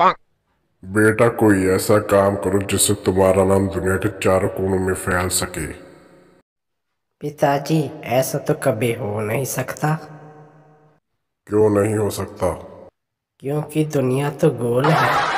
बेटा कोई ऐसा काम करो जिससे तुम्हारा नाम दुनिया के चारों कोनों में फैल सके पिताजी ऐसा तो कभी हो नहीं सकता क्यों नहीं हो सकता क्योंकि दुनिया तो गोल है